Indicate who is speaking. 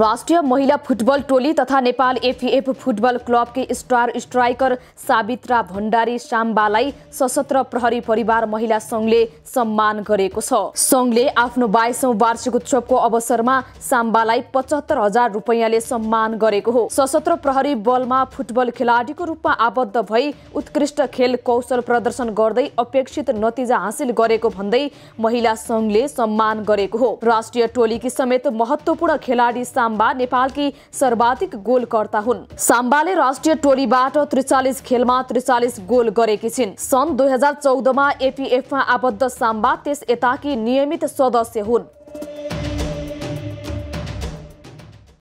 Speaker 1: राष्ट्रिय महिला फुटबल टोली तथा नेपाल एफिएफ फुटबल क्लबकी स्टार स्ट्राइकर साबित्रा भण्डारी साम्बालाई सशस्त्र प्रहरी परिवार महिला सङ्घले सम्मान गरेको छ सङ्घले आफ्नो बाइसौँ वार्षिक उत्सवको अवसरमा साम्बालाई पचहत्तर हजार रुपियाँले सम्मान गरेको हो सशस्त्र प्रहरी बलमा फुटबल खेलाडीको रूपमा आबद्ध भई उत्कृष्ट खेल कौशल प्रदर्शन गर्दै अपेक्षित नतिजा हासिल गरेको भन्दै महिला सङ्घले सम्मान गरेको हो राष्ट्रिय टोलीकी समेत महत्त्वपूर्ण खेलाडी साम्बा नेपालकी सर्वाधिक गोलकर्ता हुन् साम्बाले राष्ट्रिय टोलीबाट त्रिचालिस खेलमा त्रिचालिस गोल गरेकी छिन् सन् दुई हजार चौधमा एपिएफमा आबद्ध साम्बा त्यस यताकी नियमित सदस्य हुन्